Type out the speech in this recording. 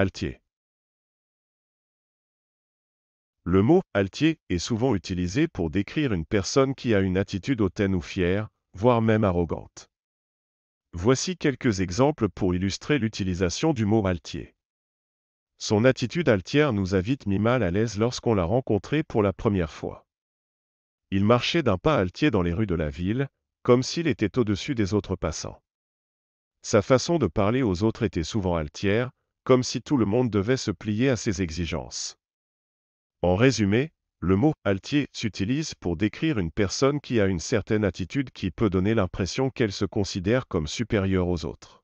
altier. Le mot altier est souvent utilisé pour décrire une personne qui a une attitude hautaine ou fière, voire même arrogante. Voici quelques exemples pour illustrer l'utilisation du mot altier. Son attitude altière nous a vite mis mal à l'aise lorsqu'on l'a rencontré pour la première fois. Il marchait d'un pas altier dans les rues de la ville, comme s'il était au-dessus des autres passants. Sa façon de parler aux autres était souvent altière, comme si tout le monde devait se plier à ses exigences. En résumé, le mot altier s'utilise pour décrire une personne qui a une certaine attitude qui peut donner l'impression qu'elle se considère comme supérieure aux autres.